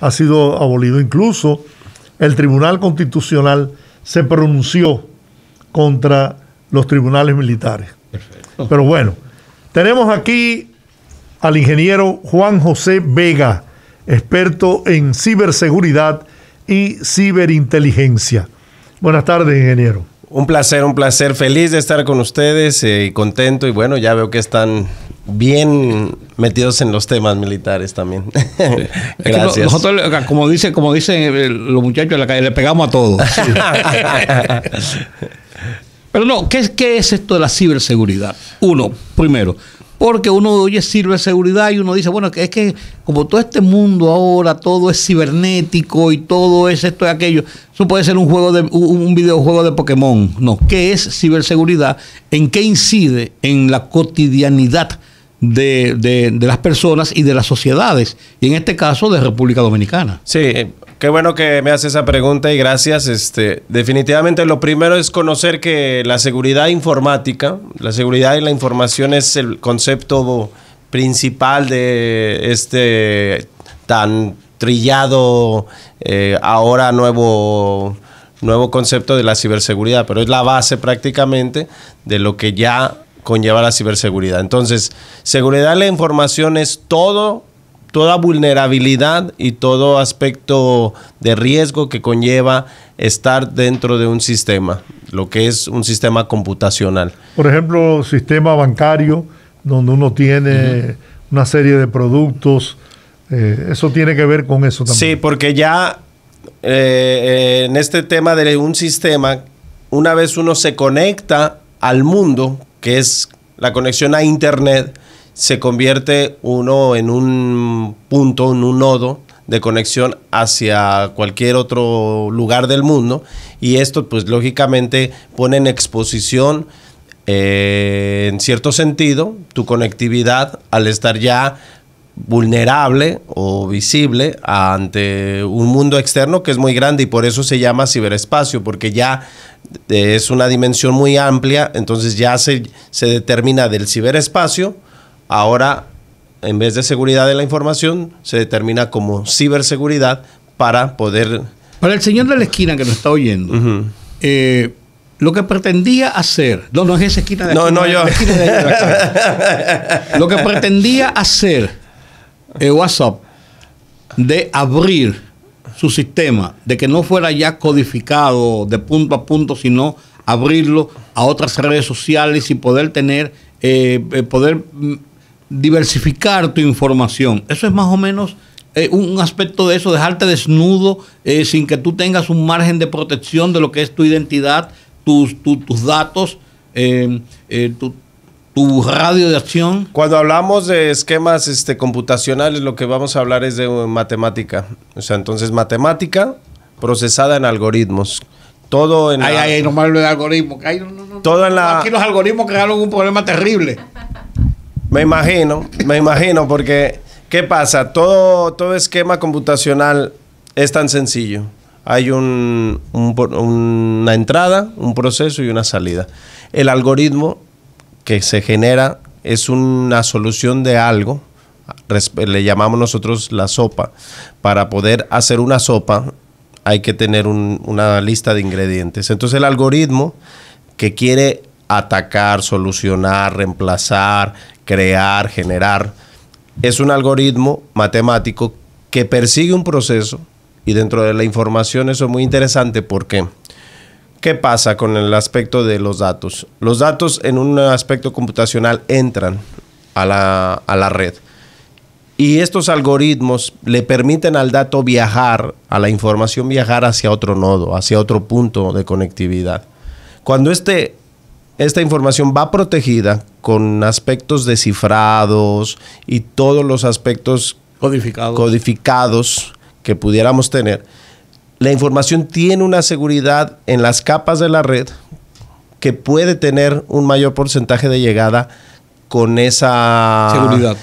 ha sido abolido. Incluso el Tribunal Constitucional se pronunció contra los tribunales militares. Pero bueno, tenemos aquí al ingeniero Juan José Vega, experto en ciberseguridad y ciberinteligencia. Buenas tardes, ingeniero. Un placer, un placer. Feliz de estar con ustedes eh, y contento. Y bueno, ya veo que están bien metidos en los temas militares también. Gracias. Eh, como dicen, como dicen eh, los muchachos de la calle, le pegamos a todos. Pero no, ¿qué es esto de la ciberseguridad? Uno, primero, porque uno oye ciberseguridad y uno dice, bueno, es que como todo este mundo ahora, todo es cibernético y todo es esto y aquello, eso puede ser un juego de un videojuego de Pokémon. No, ¿qué es ciberseguridad? ¿En qué incide en la cotidianidad de, de, de las personas y de las sociedades? Y en este caso de República Dominicana. Sí, eh, Qué bueno que me hace esa pregunta y gracias. Este, definitivamente lo primero es conocer que la seguridad informática, la seguridad y la información es el concepto principal de este tan trillado eh, ahora nuevo nuevo concepto de la ciberseguridad, pero es la base prácticamente de lo que ya conlleva la ciberseguridad. Entonces, seguridad de la información es todo toda vulnerabilidad y todo aspecto de riesgo que conlleva estar dentro de un sistema, lo que es un sistema computacional. Por ejemplo, sistema bancario, donde uno tiene una serie de productos, eh, eso tiene que ver con eso también. Sí, porque ya eh, eh, en este tema de un sistema, una vez uno se conecta al mundo, que es la conexión a Internet, se convierte uno en un punto, en un nodo de conexión hacia cualquier otro lugar del mundo y esto pues lógicamente pone en exposición eh, en cierto sentido tu conectividad al estar ya vulnerable o visible ante un mundo externo que es muy grande y por eso se llama ciberespacio, porque ya eh, es una dimensión muy amplia, entonces ya se, se determina del ciberespacio Ahora, en vez de seguridad de la información, se determina como ciberseguridad para poder... Para el señor de la esquina que nos está oyendo, eh, lo que pretendía hacer, no, no es esa esquina de la. no, no, yo. lo que pretendía hacer eh, WhatsApp de abrir su sistema, de que no fuera ya codificado de punto a punto, sino abrirlo a otras redes sociales y poder tener, eh, poder mm, diversificar tu información. Eso es más o menos eh, un aspecto de eso, dejarte desnudo eh, sin que tú tengas un margen de protección de lo que es tu identidad, tus, tus datos, em, eh, tu, radio de acción. Cuando hablamos de esquemas este, computacionales, lo que vamos a hablar es de matemática. O sea, entonces matemática procesada en algoritmos. Todo en ay, no me de algoritmos. Aquí los algoritmos crearon un problema terrible. Me imagino, me imagino, porque ¿qué pasa? Todo, todo esquema computacional es tan sencillo. Hay un, una entrada, un proceso y una salida. El algoritmo que se genera es una solución de algo, le llamamos nosotros la sopa. Para poder hacer una sopa hay que tener una lista de ingredientes. Entonces el algoritmo que quiere atacar, solucionar, reemplazar, crear, generar. Es un algoritmo matemático que persigue un proceso y dentro de la información eso es muy interesante porque ¿qué pasa con el aspecto de los datos? Los datos en un aspecto computacional entran a la, a la red. Y estos algoritmos le permiten al dato viajar, a la información viajar hacia otro nodo, hacia otro punto de conectividad. Cuando este esta información va protegida con aspectos descifrados y todos los aspectos codificados, que pudiéramos tener. La información tiene una seguridad en las capas de la red que puede tener un mayor porcentaje de llegada con esa seguridad.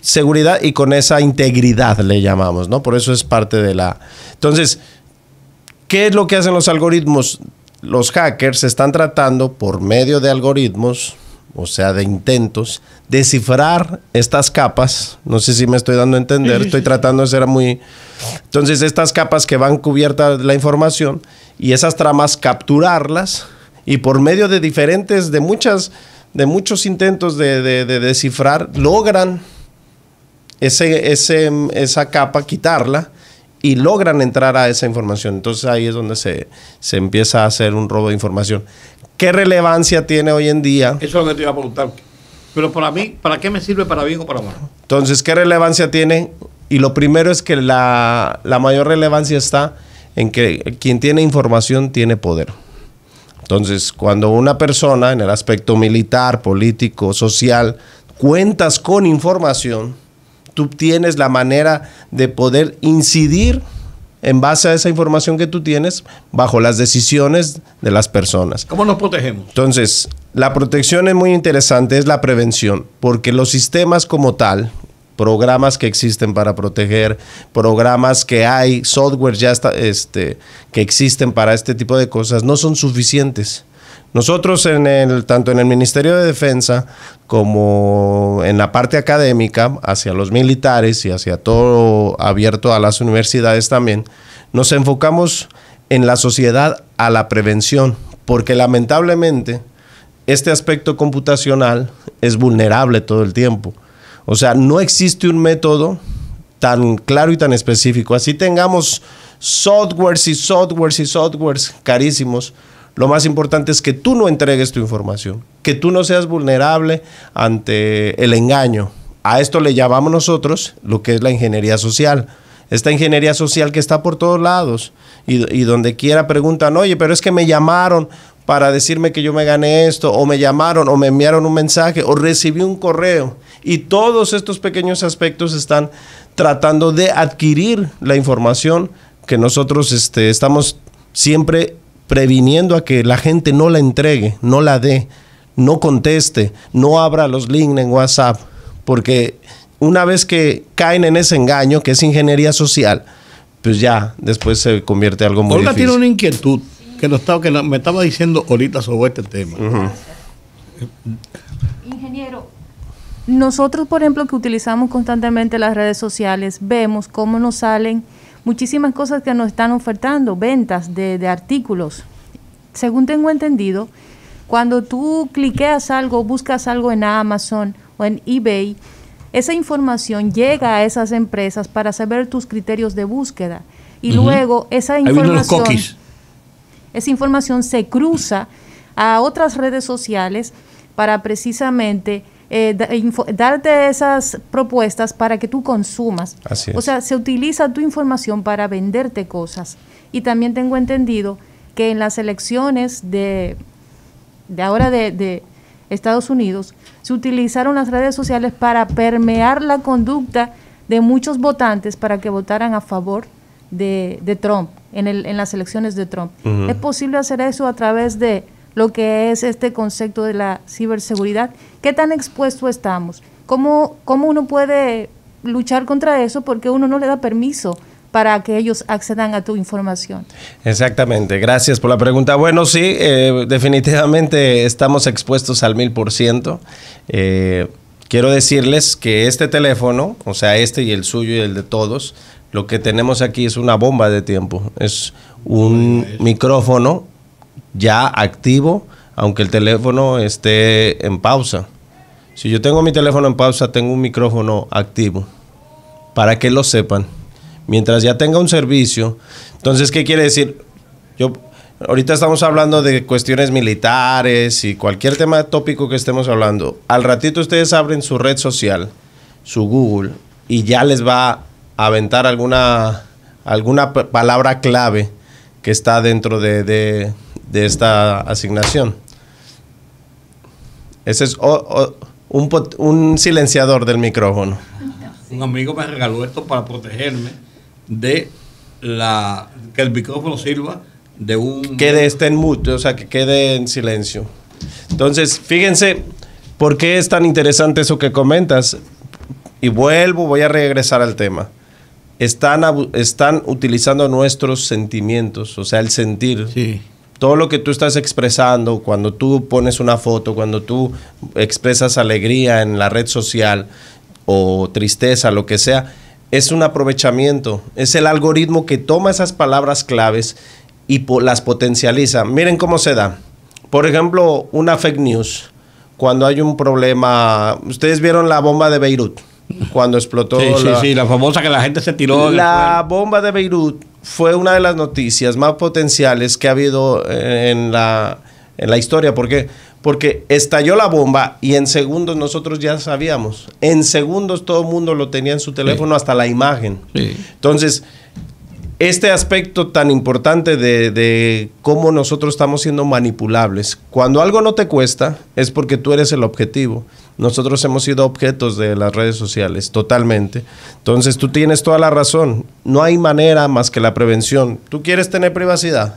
Seguridad y con esa integridad le llamamos, ¿no? Por eso es parte de la... Entonces, ¿qué es lo que hacen los algoritmos? los hackers están tratando por medio de algoritmos, o sea, de intentos, descifrar estas capas. No sé si me estoy dando a entender, estoy tratando de ser muy... Entonces, estas capas que van cubiertas la información y esas tramas capturarlas y por medio de diferentes, de muchas, de muchos intentos de, descifrar, logran ese, esa capa, quitarla y logran entrar a esa información. Entonces ahí es donde se, empieza a hacer un robo de información. ¿Qué relevancia tiene hoy en día? Eso es lo que te iba a preguntar. Pero para mí, ¿para qué me sirve para bien o para mal? Entonces, ¿qué relevancia tiene? Y lo primero es que la, la mayor relevancia está en que quien tiene información tiene poder. Entonces, cuando una persona en el aspecto militar, político, social, cuentas con información, tú tienes la manera de poder incidir en base a esa información que tú tienes bajo las decisiones de las personas. ¿Cómo nos protegemos? Entonces, la protección es muy interesante, es la prevención, porque los sistemas como tal, programas que existen para proteger, programas que hay, software ya está, este, que existen para este tipo de cosas, no son suficientes. Nosotros, en tanto en el Ministerio de Defensa como en la parte académica, hacia los militares y hacia todo abierto a las universidades también, nos enfocamos en la sociedad a la prevención, porque lamentablemente este aspecto computacional es vulnerable todo el tiempo. O sea, no existe un método tan claro y tan específico. Así tengamos softwares y softwares y softwares carísimos lo más importante es que tú no entregues tu información, que tú no seas vulnerable ante el engaño. A esto le llamamos nosotros lo que es la ingeniería social. Esta ingeniería social que está por todos lados y, donde quiera preguntan, oye, pero es que me llamaron para decirme que yo me gané esto, o me llamaron, o me enviaron un mensaje, o recibí un correo. Y todos estos pequeños aspectos están tratando de adquirir la información que nosotros este, estamos siempre previniendo a que la gente no la entregue, no la dé, no conteste, no abra los links en WhatsApp, porque una vez que caen en ese engaño, que es ingeniería social, pues ya después se convierte en algo muy Olga tiene una inquietud que, me estaba diciendo ahorita sobre este tema. Ingeniero, nosotros, por ejemplo, que utilizamos constantemente las redes sociales, vemos cómo nos salen muchísimas cosas que nos están ofertando, ventas de, artículos. Según tengo entendido, cuando tú cliqueas algo, buscas algo en Amazon o en eBay, esa información llega a esas empresas para saber tus criterios de búsqueda. Y luego esa información, esa información se cruza a otras redes sociales para precisamente eh, darte esas propuestas para que tú consumas. O sea, se utiliza tu información para venderte cosas. Y también tengo entendido que en las elecciones de, de ahora de, Estados Unidos se utilizaron las redes sociales para permear la conducta de muchos votantes para que votaran a favor de, Trump en, el, en las elecciones de Trump. ¿Es posible hacer eso a través de lo que es este concepto de la ciberseguridad. ¿Qué tan expuesto estamos? ¿Cómo, ¿Cómo uno puede luchar contra eso? Porque uno no le da permiso para que ellos accedan a tu información. Exactamente, gracias por la pregunta. Bueno, sí, eh, definitivamente estamos expuestos al mil por ciento. Eh, quiero decirles que este teléfono, o sea, este y el suyo y el de todos, lo que tenemos aquí es una bomba de tiempo. Es un micrófono ya activo, aunque el teléfono esté en pausa. Si yo tengo mi teléfono en pausa, tengo un micrófono activo, para que lo sepan. Mientras ya tenga un servicio, entonces, ¿qué quiere decir? Yo, ahorita estamos hablando de cuestiones militares y cualquier tema tópico que estemos hablando. Al ratito ustedes abren su red social, su Google, y ya les va a aventar alguna, alguna palabra clave que está dentro de de esta asignación. Ese es un, silenciador del micrófono. Un amigo me regaló esto para protegerme de la que el micrófono sirva de un... Quede, esté en mute, o sea, que quede en silencio. Entonces, fíjense por qué es tan interesante eso que comentas. Y vuelvo, voy a regresar al tema. Están, están utilizando nuestros sentimientos, o sea, el sentir. Sí todo lo que tú estás expresando, cuando tú pones una foto, cuando tú expresas alegría en la red social o tristeza, lo que sea, es un aprovechamiento, es el algoritmo que toma esas palabras claves y las potencializa. Miren cómo se da. Por ejemplo, una fake news, cuando hay un problema, ustedes vieron la bomba de Beirut, cuando explotó. Sí, sí, sí, la famosa que la gente se tiró. La bomba de Beirut fue una de las noticias más potenciales que ha habido eh, en la, historia. ¿Por qué? Porque estalló la bomba y en segundos nosotros ya sabíamos. En segundos todo el mundo lo tenía en su teléfono, hasta la imagen. Entonces, este aspecto tan importante de, cómo nosotros estamos siendo manipulables. Cuando algo no te cuesta, es porque tú eres el objetivo nosotros hemos sido objetos de las redes sociales, totalmente. Entonces tú tienes toda la razón, no hay manera más que la prevención. ¿Tú quieres tener privacidad?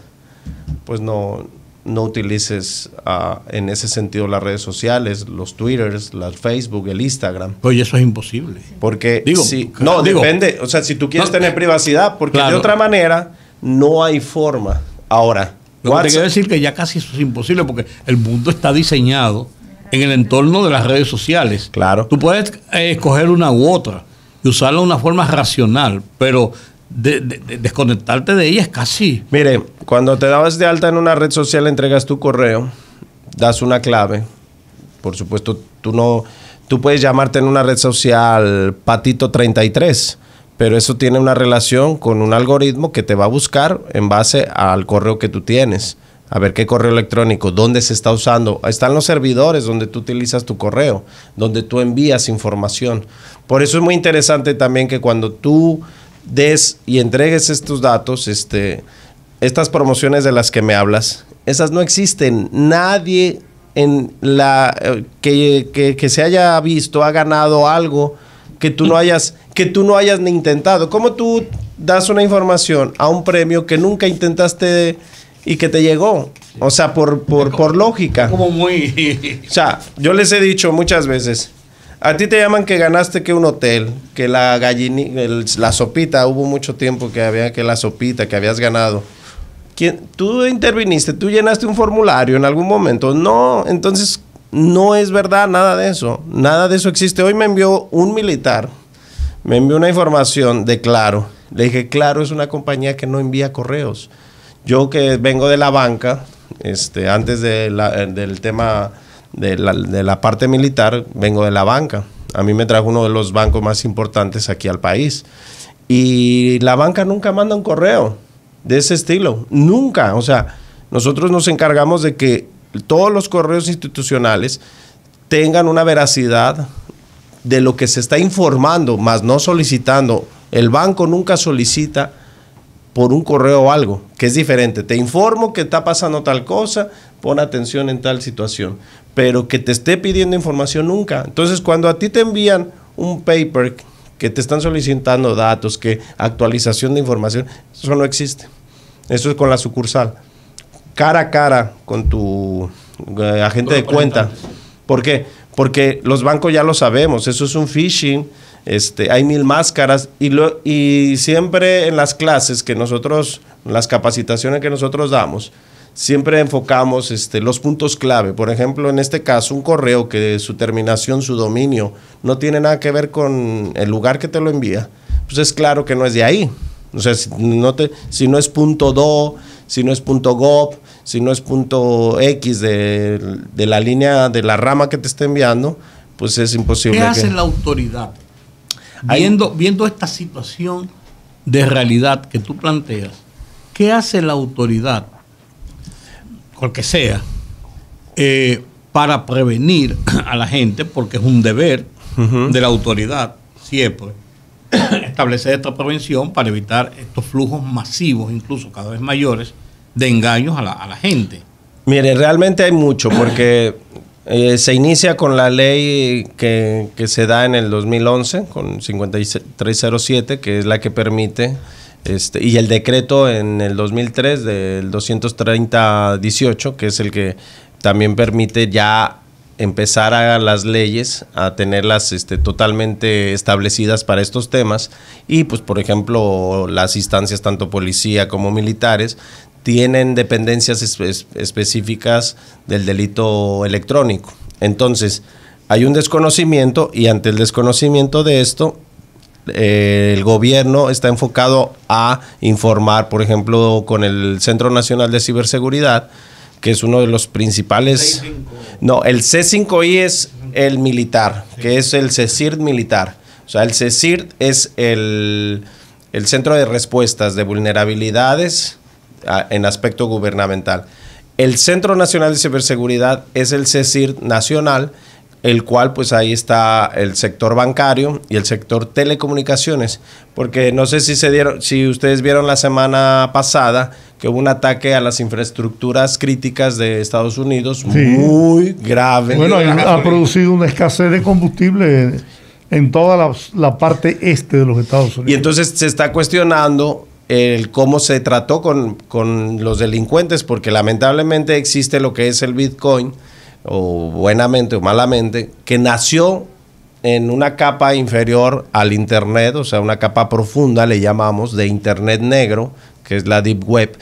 Pues no, no utilices ah, en ese sentido las redes sociales, los Twitters, las Facebook, el Instagram. Oye, pues, eso es imposible. Porque si, no, depende, o sea, si tú quieres tener privacidad, porque de otra manera no hay forma. Ahora, lo quiero decir que ya casi eso es imposible porque el mundo está diseñado en el entorno de las redes sociales. Claro. Tú puedes eh, escoger una u otra y usarla de una forma racional, pero de, desconectarte de ella es casi. Mire, cuando te dabas de alta en una red social, entregas tu correo, das una clave. Por supuesto, tú no. Tú puedes llamarte en una red social Patito33 pero eso tiene una relación con un algoritmo que te va a buscar en base al correo que tú tienes a ver qué correo electrónico, dónde se está usando. Están los servidores donde tú utilizas tu correo, donde tú envías información. Por eso es muy interesante también que cuando tú des y entregues estos datos, este, estas promociones de las que me hablas, esas no existen. Nadie en la que, se haya visto ha ganado algo que tú no hayas que tú no hayas ni intentado. ¿Cómo tú das una información a un premio que nunca intentaste y que te llegó. O sea, por, por, lógica. Como muy... O sea, yo les he dicho muchas veces, a ti te llaman que ganaste que un hotel, que la gallinita, la sopita, hubo mucho tiempo que había que la sopita, que habías ganado. ¿Quién, tú interviniste, tú llenaste un formulario en algún momento. No, entonces no es verdad nada de eso. Nada de eso existe. Hoy me envió un militar, me envió una información de Claro. Le dije, Claro es una compañía que no envía correos. Yo que vengo de la banca, este, antes eh, del tema de la, de la parte militar, vengo de la banca. A mí me trajo uno de los bancos más importantes aquí al país. Y la banca nunca manda un correo de ese estilo. Nunca. O sea, nosotros nos encargamos de que todos los correos institucionales tengan una veracidad de lo que se está informando, más no solicitando. El banco nunca solicita por un correo o algo, que es diferente. Te informo que está pasando tal cosa, pon atención en tal situación, pero que te esté pidiendo información nunca. Entonces, cuando a ti te envían un paper que te están solicitando datos, que actualización de información, eso no existe. Eso es con la sucursal. Cara a cara con tu eh, agente de cuenta. ¿Por qué? Porque los bancos ya lo sabemos, eso es un phishing, este, hay mil máscaras y, lo, y siempre en las clases que nosotros, las capacitaciones que nosotros damos, siempre enfocamos este, los puntos clave. Por ejemplo, en este caso, un correo que su terminación, su dominio, no tiene nada que ver con el lugar que te lo envía, pues es claro que no es de ahí. O sea, si no, te, si no es punto .do, si no es punto .gov, si no es punto X de, la línea, de la rama que te está enviando, pues es imposible. ¿Qué hace la autoridad? Viendo, esta situación de realidad que tú planteas, ¿qué hace la autoridad, cual sea, eh, para prevenir a la gente, porque es un deber de la autoridad siempre, establecer esta prevención para evitar estos flujos masivos, incluso cada vez mayores, de engaños a la, a la gente. Mire, realmente hay mucho, porque eh, se inicia con la ley que, se da en el 2011, con 5307, que es la que permite, este, y el decreto en el 2003 del 23018 que es el que también permite ya empezar a las leyes, a tenerlas este, totalmente establecidas para estos temas y pues por ejemplo las instancias tanto policía como militares tienen dependencias específicas del delito electrónico. Entonces, hay un desconocimiento y ante el desconocimiento de esto, eh, el gobierno está enfocado a informar, por ejemplo, con el Centro Nacional de Ciberseguridad, que es uno de los principales... No, el C5I es el militar, que es el CECIRT militar. O sea, el CECIRT es el Centro de Respuestas de Vulnerabilidades en aspecto gubernamental. El Centro Nacional de Ciberseguridad es el CECIR nacional, el cual pues ahí está el sector bancario y el sector telecomunicaciones, porque no sé si se dieron, si ustedes vieron la semana pasada que hubo un ataque a las infraestructuras críticas de Estados Unidos muy grave. Bueno, ha producido una escasez de combustible en toda la, parte este de los Estados Unidos. Y entonces se está cuestionando el cómo se trató con, con, los delincuentes, porque lamentablemente existe lo que es el Bitcoin, o buenamente o malamente, que nació en una capa inferior al Internet, o sea, una capa profunda, le llamamos, de Internet negro, que es la Deep Web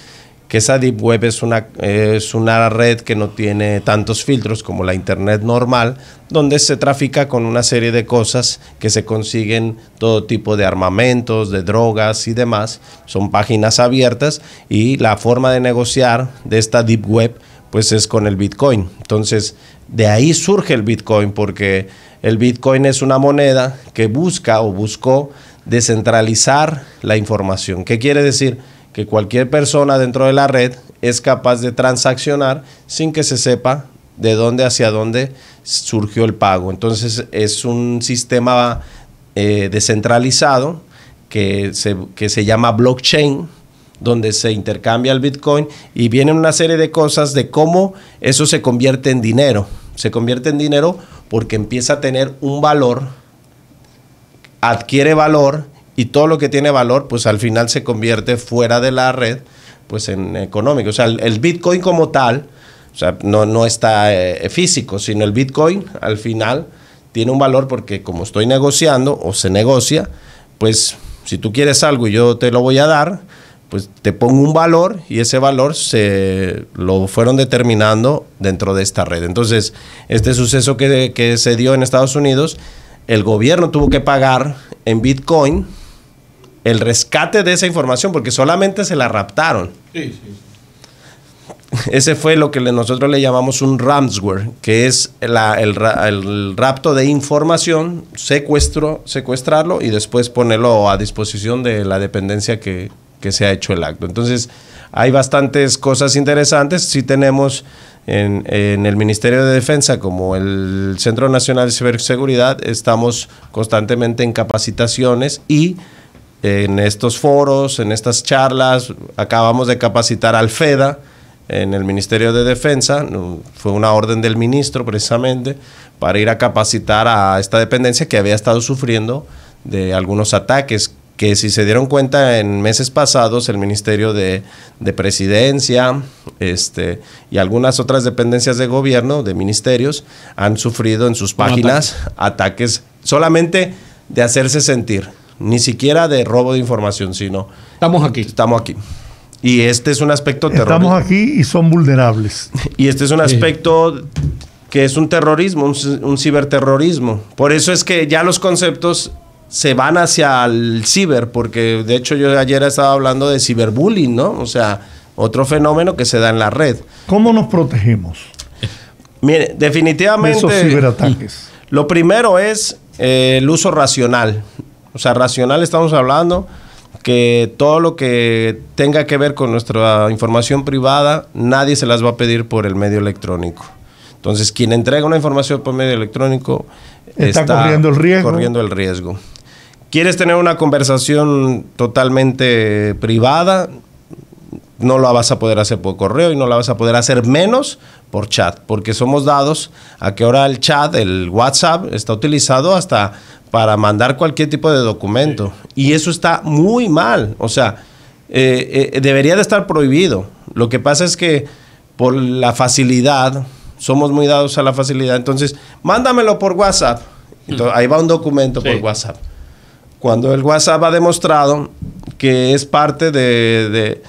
que esa Deep Web es una, es una red que no tiene tantos filtros como la Internet normal, donde se trafica con una serie de cosas que se consiguen todo tipo de armamentos, de drogas y demás. Son páginas abiertas y la forma de negociar de esta Deep Web pues es con el Bitcoin. Entonces, de ahí surge el Bitcoin porque el Bitcoin es una moneda que busca o buscó descentralizar la información. ¿Qué quiere decir? que cualquier persona dentro de la red es capaz de transaccionar sin que se sepa de dónde hacia dónde surgió el pago. Entonces es un sistema eh, descentralizado que se, que se llama blockchain, donde se intercambia el Bitcoin y vienen una serie de cosas de cómo eso se convierte en dinero. Se convierte en dinero porque empieza a tener un valor, adquiere valor y todo lo que tiene valor, pues al final se convierte fuera de la red, pues en económico. O sea, el, Bitcoin como tal, o sea, no, no está eh, físico, sino el Bitcoin al final tiene un valor porque como estoy negociando o se negocia, pues si tú quieres algo y yo te lo voy a dar, pues te pongo un valor y ese valor se lo fueron determinando dentro de esta red. Entonces, este suceso que, que se dio en Estados Unidos, el gobierno tuvo que pagar en Bitcoin el rescate de esa información, porque solamente se la raptaron. Sí, sí. Ese fue lo que nosotros le llamamos un ransomware, que es el, rapto de información, secuestro, secuestrarlo y después ponerlo a disposición de la dependencia que, se ha hecho el acto. Entonces, hay bastantes cosas interesantes. si tenemos en, en, el Ministerio de Defensa como el Centro Nacional de Ciberseguridad, estamos constantemente en capacitaciones y en estos foros, en estas charlas. Acabamos de capacitar al FEDA en el Ministerio de Defensa, fue una orden del ministro precisamente, para ir a capacitar a esta dependencia que había estado sufriendo de algunos ataques que si se dieron cuenta en meses pasados el Ministerio de, Presidencia este, y algunas otras dependencias de gobierno, de ministerios, han sufrido en sus páginas ataques solamente de hacerse sentir ni siquiera de robo de información, sino... Estamos aquí. Estamos aquí. Y este es un aspecto terrorista. Estamos aquí y son vulnerables. Y este es un aspecto que es un terrorismo, un, ciberterrorismo. Por eso es que ya los conceptos se van hacia el ciber, porque de hecho yo ayer estaba hablando de ciberbullying, ¿no? O sea, otro fenómeno que se da en la red. ¿Cómo nos protegemos? Mire, definitivamente... ciberataques. Lo primero es eh, el uso racional. O sea, racional estamos hablando que todo lo que tenga que ver con nuestra información privada, nadie se las va a pedir por el medio electrónico. Entonces, quien entrega una información por medio electrónico está, corriendo, el riesgo. corriendo el riesgo. ¿Quieres tener una conversación totalmente privada? no la vas a poder hacer por correo y no la vas a poder hacer menos por chat, porque somos dados a que ahora el chat, el WhatsApp, está utilizado hasta para mandar cualquier tipo de documento. Y eso está muy mal. O sea, eh, eh, debería de estar prohibido. Lo que pasa es que por la facilidad, somos muy dados a la facilidad. Entonces, mándamelo por WhatsApp. ahí va un documento por WhatsApp. Cuando el WhatsApp ha demostrado que es parte de,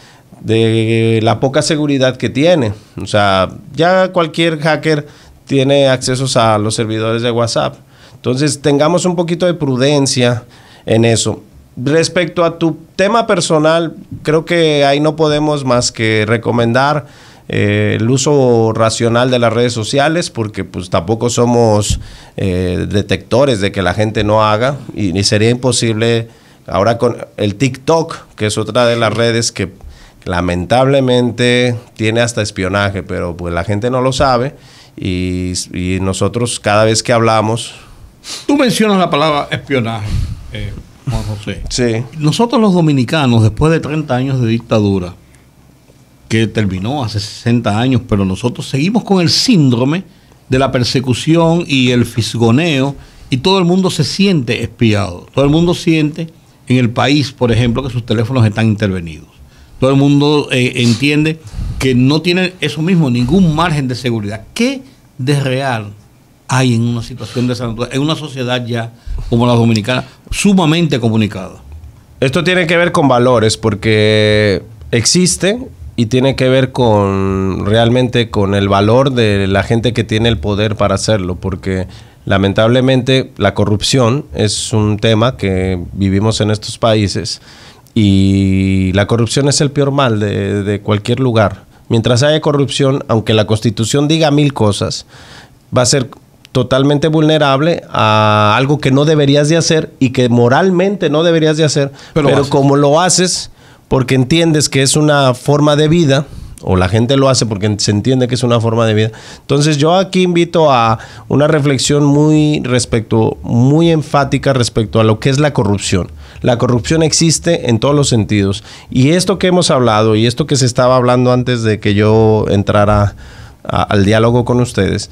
de la poca seguridad que tiene. O sea, ya cualquier hacker tiene accesos a los servidores de WhatsApp. Entonces, tengamos un poquito de prudencia en eso. Respecto a tu tema personal, creo que ahí no podemos más que recomendar eh, el uso racional de las redes sociales, porque pues tampoco somos eh, detectores de que la gente no haga y, ni sería imposible ahora con el TikTok, que es otra de las redes que lamentablemente tiene hasta espionaje, pero pues la gente no lo sabe y nosotros cada vez que hablamos Tú mencionas la palabra espionaje, eh, Juan José. Sí. Nosotros los dominicanos, después de 30 años de dictadura, que terminó hace 60 años, pero nosotros seguimos con el síndrome de la persecución y el fisgoneo, y todo el mundo se siente espiado. Todo el mundo siente en el país, por ejemplo, que sus teléfonos están intervenidos. Todo el mundo eh, entiende que no tiene eso mismo, ningún margen de seguridad. ¿Qué de real hay en una situación de esa en una sociedad ya como la dominicana, sumamente comunicada. Esto tiene que ver con valores, porque existe y tiene que ver con realmente con el valor de la gente que tiene el poder para hacerlo, porque lamentablemente la corrupción es un tema que vivimos en estos países y la corrupción es el peor mal de, de cualquier lugar. Mientras haya corrupción, aunque la constitución diga mil cosas, va a ser totalmente vulnerable a algo que no deberías de hacer y que moralmente no deberías de hacer, pero, como lo haces porque entiendes que es una forma de vida, o la gente lo hace porque se entiende que es una forma de vida. Entonces yo aquí invito a una reflexión muy respecto, muy enfática respecto a lo que es la corrupción. La corrupción existe en todos los sentidos. Y esto que hemos hablado y esto que se estaba hablando antes de que yo entrara al diálogo con ustedes,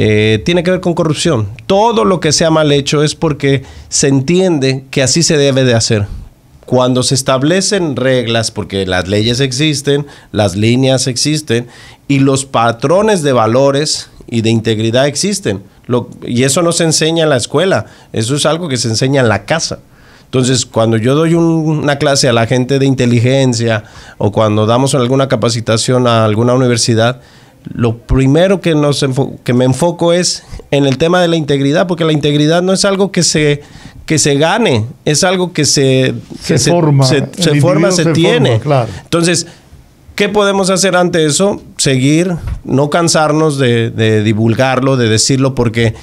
eh, tiene que ver con corrupción. Todo lo que sea mal hecho es porque se entiende que así se debe de hacer. Cuando se establecen reglas, porque las leyes existen, las líneas existen y los patrones de valores y de integridad existen. y eso no se enseña en la escuela, eso es algo que se enseña en la casa. Entonces, cuando yo doy una clase a la gente de inteligencia o cuando damos alguna capacitación a alguna universidad, lo primero que, nos que me enfoco es en el tema de la integridad, porque la integridad no es algo que se, que se gane, es algo que se, forma, se, forma, se, tiene. Entonces, ¿qué podemos hacer ante eso? Seguir, no cansarnos de, de divulgarlo, de decirlo, porque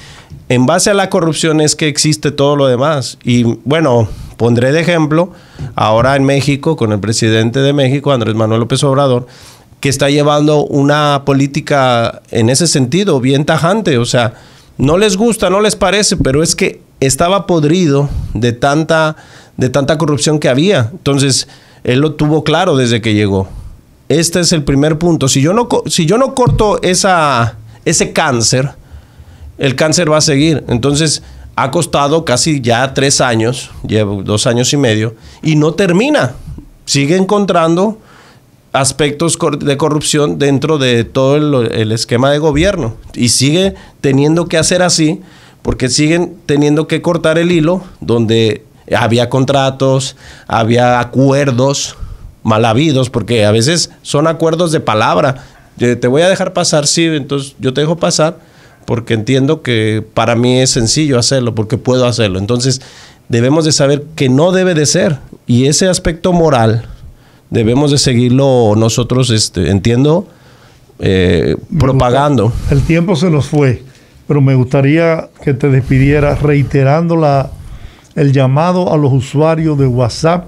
en base a la corrupción es que existe todo lo demás. Y bueno, pondré de ejemplo, ahora en México, con el presidente de México, Andrés Manuel López Obrador, que está llevando una política en ese sentido bien tajante. O sea, no les gusta, no les parece, pero es que estaba podrido de tanta, de tanta corrupción que había. Entonces, él lo tuvo claro desde que llegó. Este es el primer punto. Si yo no, si yo no corto esa, ese cáncer, el cáncer va a seguir. Entonces, ha costado casi ya tres años, llevo dos años y medio, y no termina. Sigue encontrando aspectos de corrupción dentro de todo el, esquema de gobierno. Y sigue teniendo que hacer así porque siguen teniendo que cortar el hilo donde había contratos, había acuerdos mal habidos, porque a veces son acuerdos de palabra. Eh, te voy a dejar pasar, sí, entonces yo te dejo pasar porque entiendo que para mí es sencillo hacerlo, porque puedo hacerlo. Entonces debemos de saber que no debe de ser. Y ese aspecto moral debemos de seguirlo nosotros, este, entiendo, eh, propagando. el tiempo se nos fue, pero me gustaría que te despidieras reiterando la, el llamado a los usuarios de WhatsApp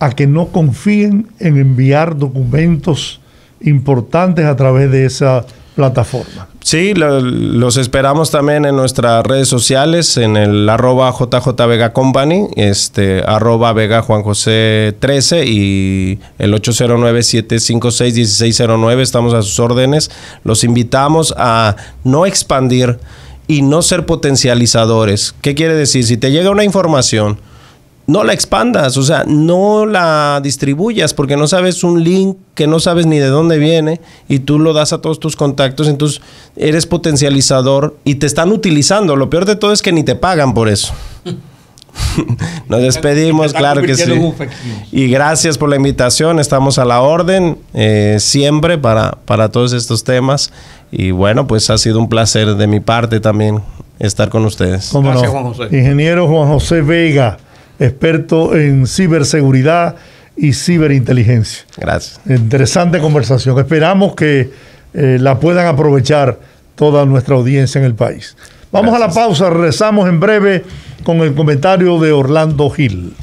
a que no confíen en enviar documentos importantes a través de esa plataforma. Sí, los esperamos también en nuestras redes sociales, en el arroba JJ Vega Company, este, arroba Vega Juan José 13 y el 809-756-1609, estamos a sus órdenes. Los invitamos a no expandir y no ser potencializadores. ¿Qué quiere decir? Si te llega una información no la expandas, o sea, no la distribuyas porque no sabes un link que no sabes ni de dónde viene y tú lo das a todos tus contactos, entonces eres potencializador y te están utilizando. Lo peor de todo es que ni te pagan por eso. Nos despedimos, claro que sí. Y gracias por la invitación, estamos a la orden eh, siempre para, para todos estos temas. Y bueno, pues ha sido un placer de mi parte también estar con ustedes. Gracias, Juan José. Ingeniero Juan José Vega experto en ciberseguridad y ciberinteligencia. Gracias. Interesante conversación. Esperamos que eh, la puedan aprovechar toda nuestra audiencia en el país. Vamos a la pausa, regresamos en breve con el comentario de Orlando Gil.